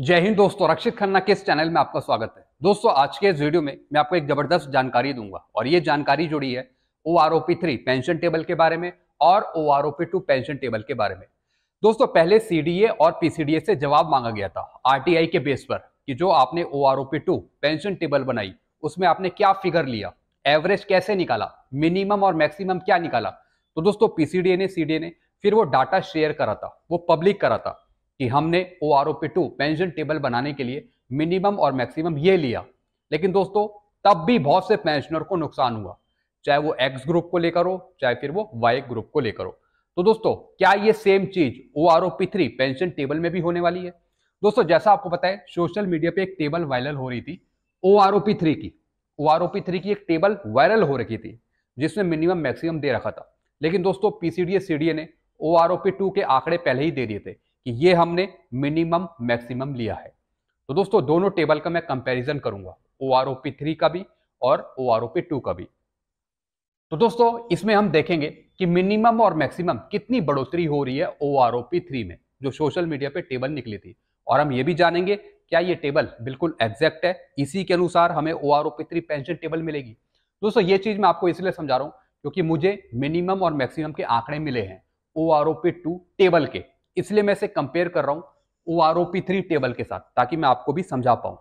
जय हिंद दोस्तों रक्षित खन्ना के इस चैनल में आपका स्वागत है दोस्तों आज के इस वीडियो में मैं आपको एक जबरदस्त जानकारी दूंगा और ये जानकारी जुड़ी है O R O P three pension table के बारे में और O R O P two pension table के बारे में दोस्तों पहले सी डी ए और पी सी डी ए से जवाब मांगा गया था आर टी आई के बेस पर कि जो आपने O R O P two pension table बनाई उसमें आपने क्या फिगर लिया एवरेज कैसे निकाला मिनिमम और मैक्सिमम क्या निकाला तो दोस्तों पीसीडीए ने सीडीए ने फिर वो डाटा शेयर करा था वो पब्लिक करा था कि हमने O R O P two pension table बनाने के लिए मिनिमम और मैक्सिमम ये लिया लेकिन दोस्तों तब भी बहुत से पेंशनर को नुकसान हुआ चाहे वो एक्स ग्रुप को लेकर हो चाहे फिर वो वाई ग्रुप को लेकर हो तो दोस्तों क्या ये सेम चीज O R O P three pension table में भी होने वाली है दोस्तों जैसा आपको पता है सोशल मीडिया पे एक टेबल वायरल हो रही थी O R O P three की O R O P three की एक टेबल वायरल हो रखी थी जिसमें मिनिमम मैक्सिमम दे रखा था लेकिन दोस्तों पीसीडीए सीडीए ने O R O P two के आंकड़े पहले ही दे दिए थे कि ये हमने मिनिमम मैक्सिमम लिया है तो दोस्तों दोनों टेबल का मैं कंपैरिजन करूंगा O R O P three का भी और O R O P two का भी तो दोस्तों इसमें हम देखेंगे कि मिनिमम और मैक्सिमम कितनी बढ़ोतरी हो रही है O R O P three में जो सोशल मीडिया पे टेबल निकली थी और हम ये भी जानेंगे क्या ये टेबल बिल्कुल एग्जैक्ट है इसी के अनुसार हमें O R O P three pension table मिलेगी दोस्तों ये चीज़ मैं आपको इसलिए समझा रहा हूँ क्योंकि मुझे मिनिमम और मैक्सिमम के आंकड़े मिले हैं O R O P two table के इसलिए मैं इसे कंपेयर कर रहा हूं O R O three table के साथ ताकि मैं आपको भी समझा पाऊं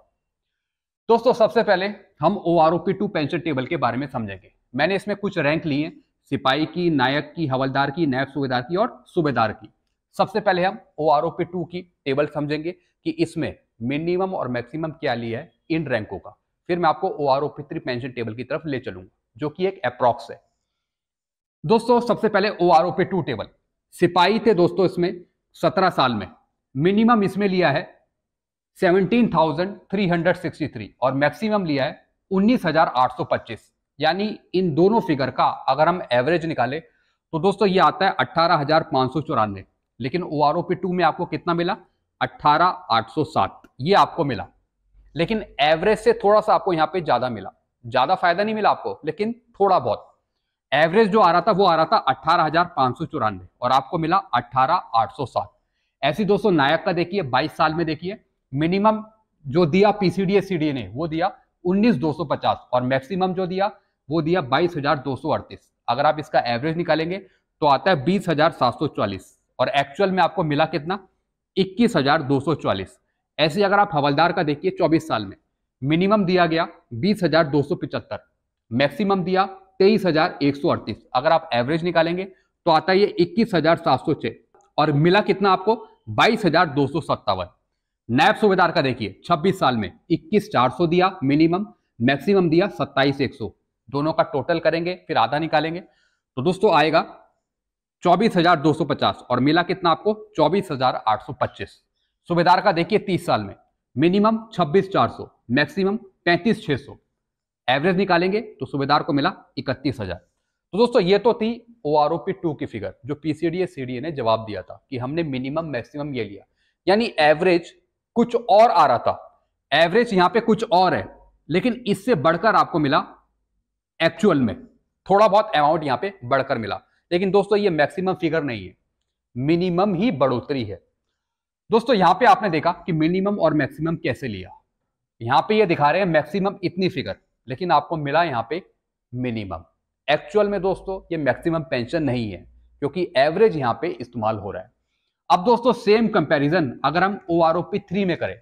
दोस्तों सबसे पहले हम O R OP two pension table के बारे में समझेंगे मैंने इसमें कुछ रैंक लिए सिपाही की नायक की हवलदार की नायब सूबेदार की और सूबेदार की सबसे पहले हम ओ आर ओपी टू की टेबल समझेंगे कि इसमें मिनिमम और मैक्सिमम क्या लिया है इन रैंकों का फिर मैं आपको O R OP three pension table की तरफ ले चलूंगा जो कि एक अप्रॉक्स है दोस्तों सबसे पहले O R OP two table सिपाही थे दोस्तों इसमें सत्रह साल में मिनिमम इसमें लिया है seventeen thousand three hundred sixty three और मैक्सिमम लिया है उन्नीस हजार आठ सौ पच्चीस यानी इन दोनों फिगर का अगर हम एवरेज निकाले तो दोस्तों ये आता है अट्ठारह लेकिन O R O P two में आपको कितना मिला अट्ठारह आठ सात ये आपको मिला लेकिन एवरेज से थोड़ा सा आपको यहाँ पे ज्यादा मिला ज्यादा फायदा नहीं मिला आपको लेकिन थोड़ा बहुत एवरेज जो आ रहा था वो आ रहा था अट्ठारह हजार पांच सौ चौरानवे और आपको मिला अट्ठारह आठ सौ सात ऐसी दोस्तों नायक का देखिए 22 साल में देखिए मिनिमम जो दिया पीसीडीए सीडीए ने वो दिया 19,250 और मैक्सिमम जो दिया वो दिया 22,238 अगर आप इसका एवरेज निकालेंगे तो आता है 20,740 और एक्चुअल में आपको मिला कितना 21,240 ऐसे अगर आप हवलदार का देखिए 24 साल में मिनिमम दिया गया 20,275 मैक्सिमम दिया 23,138 अगर आप एवरेज निकालेंगे तो आता है ये 21,706 और मिला कितना आपको बाईस हजार दो सौ सत्तावन नैब सूबेदार का देखिए 26 साल में इक्कीस चार सौ दिया मिनिमम मैक्सिमम दिया सत्ताईस एक सौ दोनों का टोटल करेंगे फिर आधा निकालेंगे तो दोस्तों आएगा चौबीस हजार दो सौ पचास और मिला कितना आपको चौबीस हजार आठ सौ पच्चीस सूबेदार का देखिए 30 साल में मिनिमम छब्बीस चार सौ मैक्सिमम पैंतीस छह सौ एवरेज निकालेंगे तो सूबेदार को मिला इकतीस हजार तो दोस्तों ये तो थी O R O P two की फिगर जो पीसीडीए सीडीए ने जवाब दिया था कि हमने मिनिमम मैक्सिमम ये लिया यानी एवरेज कुछ और आ रहा था एवरेज यहां पे कुछ और है लेकिन इससे बढ़कर आपको मिला एक्चुअल में थोड़ा बहुत अमाउंट यहां पे बढ़कर मिला लेकिन दोस्तों ये मैक्सिमम फिगर नहीं है मिनिमम ही बढ़ोतरी है दोस्तों यहां पे आपने देखा कि मिनिमम और मैक्सिमम कैसे लिया यहां पे ये दिखा रहे हैं मैक्सिमम इतनी फिगर लेकिन आपको मिला यहां पे मिनिमम एक्चुअल में दोस्तों ये मैक्सिमम पेंशन नहीं है क्योंकि एवरेज यहाँ पे इस्तेमाल हो रहा है अब दोस्तों सेम कंपैरिजन अगर हम O R O P three में करें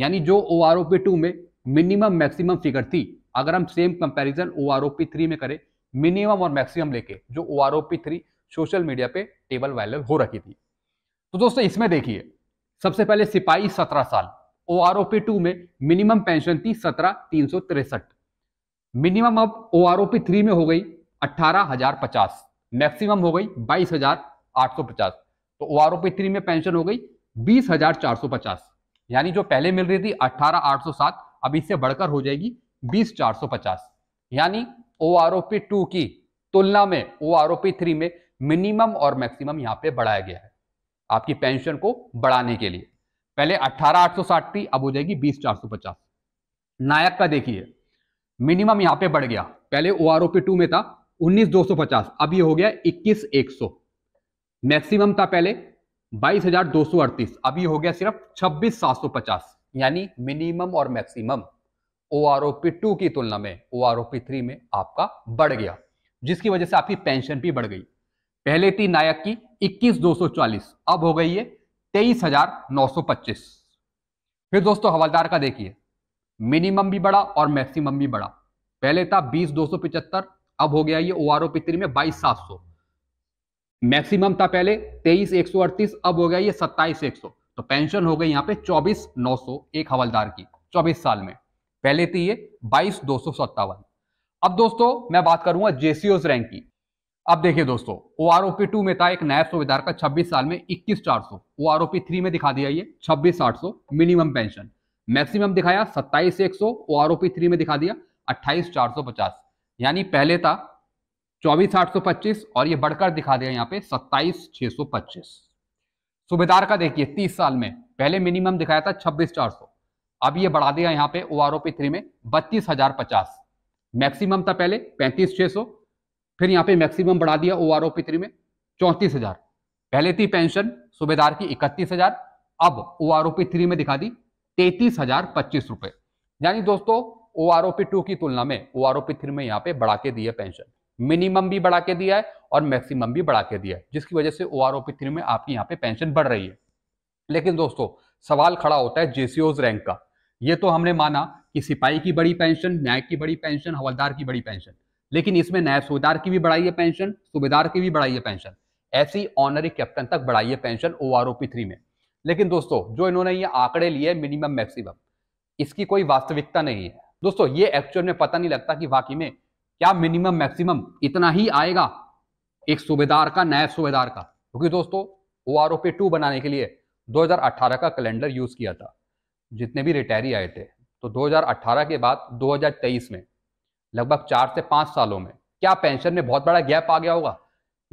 यानी जो O R O P two में मिनिमम मैक्सिमम फिगर थी अगर हम same comparison O R O P three में करें मिनिमम और मैक्सिमम लेके जो O R O P three social media पे टेबल वायरल हो रखी थी तो दोस्तों इसमें देखिए सबसे पहले सिपाही सत्रह साल O R O P two में मिनिमम पेंशन थी सत्रह तीन सौ तिरसठ मिनिमम अब O R O P three में हो गई अट्ठारह मैक्सिमम हो गई बाईस तो ओ आर थ्री में पेंशन हो गई बीस यानी जो पहले मिल रही थी अट्ठारह अब इससे बढ़कर हो जाएगी बीस यानी ओ आर टू की तुलना में ओ आर थ्री में मिनिमम और मैक्सिमम यहां पे बढ़ाया गया है आपकी पेंशन को बढ़ाने के लिए पहले 18860 थी अब हो जाएगी 20450 नायक का देखिए मिनिमम यहां पे बढ़ गया पहले ओ आर टू में था उन्नीस दो सौ पचास अब ये हो गया इक्कीस एक सौ मैक्सिमम था पहले बाईस हजार दो सौ अड़तीस अब ये हो गया सिर्फ छब्बीस सात सौ पचास यानी मिनिमम और maximum O R O P two की तुलना में O R O P three में आपका बढ़ गया जिसकी वजह से आपकी पेंशन भी बढ़ गई पहले थी नायक की इक्कीस दो सौ चालीस अब हो गई है तेईस हजार नौ सौ पच्चीस फिर दोस्तों हवलदार का देखिए मिनिमम भी बढ़ा और मैक्सिमम भी बढ़ा पहले था बीस दो सौ पिचहत्तर अब हो गया ये ओ आर ओ में बाईस सात सौ मैक्सिमम था पहले तेईस एक सौ अड़तीस अब हो गया ये सत्ताईस एक सौ तो पेंशन हो गई यहाँ पे चौबीस नौ सौ एक हवलदार की चौबीस साल में पहले थी ये बाईस दो सौ सत्तावन अब दोस्तों मैं बात करूंगा जेसीओ रैंक की अब देखिए दोस्तों O R O P two में था एक नायब सुविधा का छब्बीस साल में इक्कीस चार सौ O R O P three में दिखा दिया ये छब्बीस आठ सौ मिनिमम पेंशन मैक्सिमम दिखाया सत्ताईस एक सौ O R O P three में दिखा दिया अट्ठाईस चार सौ पचास यानी पहले था चौबीस आठ सौ पच्चीस और ये बढ़कर दिखा दिया यहाँ पे सत्ताईस छह सौ पच्चीस सुबेदार का देखिए तीस साल में पहले मिनिमम दिखाया था छब्बीस चार सौ अब ये बढ़ा दिया यहाँ पे O R O P three में बत्तीस हजार पचास मैक्सिमम था पहले पैंतीस छह सौ फिर यहाँ पे मैक्सिमम बढ़ा दिया O R O P three में चौंतीस हजार पहले थी पेंशन सुबेदार की इकतीस हजार अब O R O P three में दिखा दी तैतीस हजार पच्चीस रुपए यानी दोस्तों O R O P two की तुलना में O R O P three में यहाँ पे बढ़ा के दिया पेंशन मिनिमम भी बढ़ा के दिया है और मैक्सिमम भी बढ़ा के दिया है जिसकी वजह से O R O P three में आपकी यहाँ पे पेंशन बढ़ रही है लेकिन दोस्तों सवाल खड़ा होता है जेसीओज रैंक का ये तो हमने माना कि सिपाही की बड़ी पेंशन न्याय की बड़ी पेंशन हवलदार की बड़ी पेंशन लेकिन इसमें न्याय सूबेदार की भी बढ़ाई है पेंशन सूबेदार की भी बढ़ाई है पेंशन ऐसी ऑनरी कैप्टन तक बढ़ाई है pension O R O P three में लेकिन दोस्तों जो इन्होंने ये आंकड़े लिए मिनिमम मैक्सिमम इसकी कोई वास्तविकता नहीं है दोस्तों ये एक्चुअल में पता नहीं लगता कि वाकई में क्या मिनिमम मैक्सिमम इतना ही आएगा एक सूबेदार का नायब सूबेदार का क्योंकि दोस्तों ओ आर ओ पे टू बनाने के लिए 2018 का कैलेंडर यूज किया था जितने भी रिटायरी आए थे तो 2018 के बाद 2023 में लगभग चार से पांच सालों में क्या पेंशन में बहुत बड़ा गैप आ गया होगा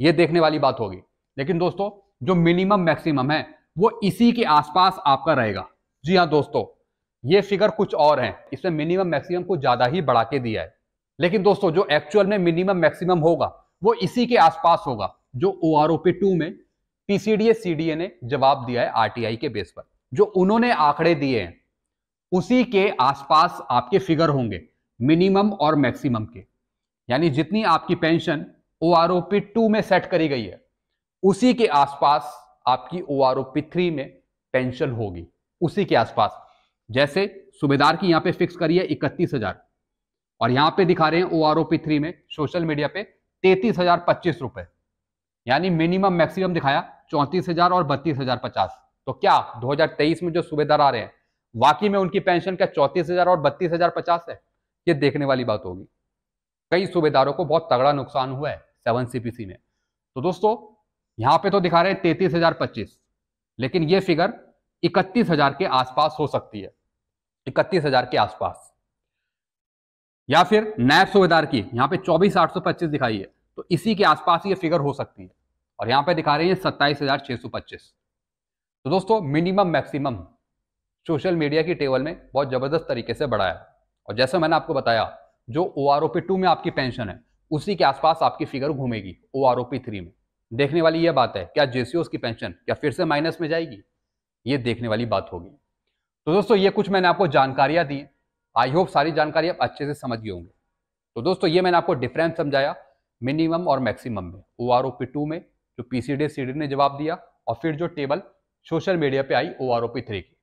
ये देखने वाली बात होगी लेकिन दोस्तों जो मिनिमम मैक्सिमम है वो इसी के आसपास आपका रहेगा जी हाँ दोस्तों ये फिगर कुछ और है इसमें मिनिमम मैक्सिमम को ज्यादा ही बढ़ा के दिया है लेकिन दोस्तों जो एक्चुअल में मिनिमम मैक्सिमम होगा वो इसी के आसपास होगा जो O R O P two में पीसीडीए सीडीए ने जवाब दिया है आरटीआई के बेस पर जो उन्होंने आंकड़े दिए हैं उसी के आसपास आपके फिगर होंगे मिनिमम और मैक्सिमम के यानी जितनी आपकी pension O R O P two में सेट करी गई है उसी के आसपास आपकी O R O P three में पेंशन होगी उसी के आसपास जैसे सूबेदार की यहां पे फिक्स करी है इकतीस हजार और यहां पे दिखा रहे हैं ओ आर थ्री में सोशल मीडिया पे तैतीस हजार पच्चीस रुपए यानी मिनिमम मैक्सिमम दिखाया चौंतीस हजार और बत्तीस हजार पचास तो क्या 2023 में जो सूबेदार आ रहे हैं वाकई में उनकी पेंशन क्या चौंतीस हजार और बत्तीस हजार पचास है ये देखने वाली बात होगी कई सूबेदारों को बहुत तगड़ा नुकसान हुआ है सेवन सीपीसी में तो दोस्तों यहाँ पे तो दिखा रहे हैं तैतीस हजार पच्चीस लेकिन ये फिगर इकतीस हजार के आसपास हो सकती है इकतीस हजार के आसपास या फिर नैब सूबेदार की यहाँ पे चौबीस आठ सौ पच्चीस दिखाई है तो इसी के आसपास ये फिगर हो सकती है और यहां पे दिखा रही है सत्ताईस हजार छह सौ पच्चीस तो दोस्तों मिनिमम मैक्सिमम सोशल मीडिया की टेबल में बहुत ज़बरदस्त तरीके से बढ़ाया और जैसा मैंने आपको बताया जो O R O P two में आपकी पेंशन है उसी के आसपास आपकी फिगर घूमेगी O R O P three में देखने वाली यह बात है क्या जेसीओ की पेंशन क्या फिर से माइनस में जाएगी ये देखने वाली बात होगी तो दोस्तों ये कुछ मैंने आपको जानकारियां दी आई होप सारी जानकारी आप अच्छे से समझ गए होंगे तो दोस्तों ये मैंने आपको डिफरेंस समझाया मिनिमम और मैक्सिमम में O R O P two में जो P C D C D ने जवाब दिया और फिर जो टेबल सोशल मीडिया पे I O R O P three की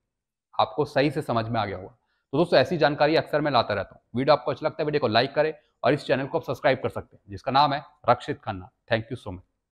आपको सही से समझ में आ गया होगा तो दोस्तों ऐसी जानकारी अक्सर मैं लाता रहता हूँ वीडियो आपको अच्छा लगता है वीडियो को लाइक करें और इस चैनल को आप सब्सक्राइब कर सकते हैं जिसका नाम है Rakshit Khanna thank you so much